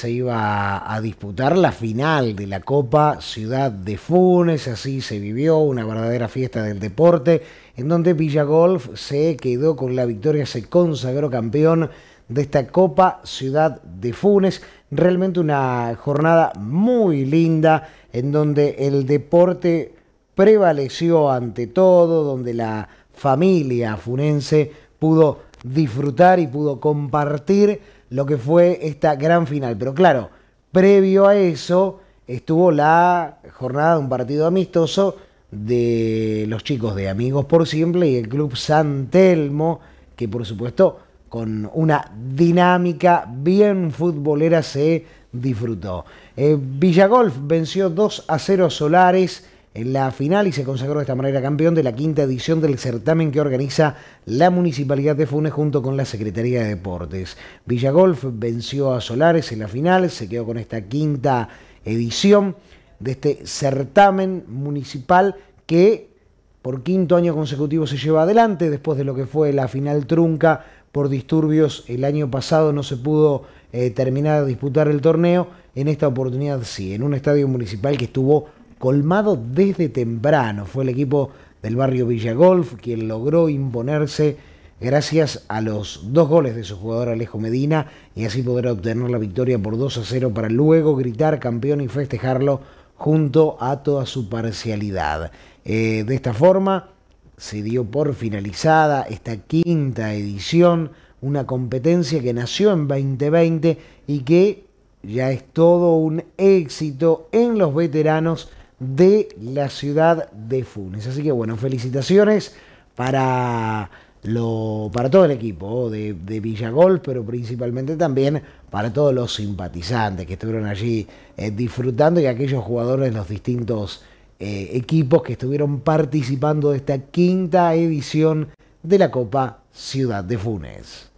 se iba a disputar la final de la Copa Ciudad de Funes, así se vivió una verdadera fiesta del deporte, en donde Villagolf se quedó con la victoria, se consagró campeón de esta Copa Ciudad de Funes. Realmente una jornada muy linda en donde el deporte prevaleció ante todo, donde la familia funense pudo disfrutar y pudo compartir lo que fue esta gran final. Pero claro, previo a eso estuvo la jornada de un partido amistoso de los chicos de Amigos por Siempre y el Club San Telmo, que por supuesto con una dinámica bien futbolera se disfrutó. Eh, Villagolf venció 2 a 0 Solares en la final y se consagró de esta manera campeón de la quinta edición del certamen que organiza la Municipalidad de Funes junto con la Secretaría de Deportes. Villagolf venció a Solares en la final, se quedó con esta quinta edición de este certamen municipal que por quinto año consecutivo se lleva adelante después de lo que fue la final trunca por disturbios el año pasado no se pudo eh, terminar de disputar el torneo, en esta oportunidad sí, en un estadio municipal que estuvo colmado desde temprano. Fue el equipo del barrio Villagolf quien logró imponerse gracias a los dos goles de su jugador Alejo Medina y así poder obtener la victoria por 2 a 0 para luego gritar campeón y festejarlo junto a toda su parcialidad. Eh, de esta forma se dio por finalizada esta quinta edición, una competencia que nació en 2020 y que ya es todo un éxito en los veteranos de la ciudad de Funes. Así que bueno, felicitaciones para, para todo el equipo de, Villagol, pero principalmente también para todos los simpatizantes que estuvieron allí eh, disfrutando y aquellos jugadores de los distintos eh, equipos que estuvieron participando de esta quinta edición de la Copa Ciudad de Funes.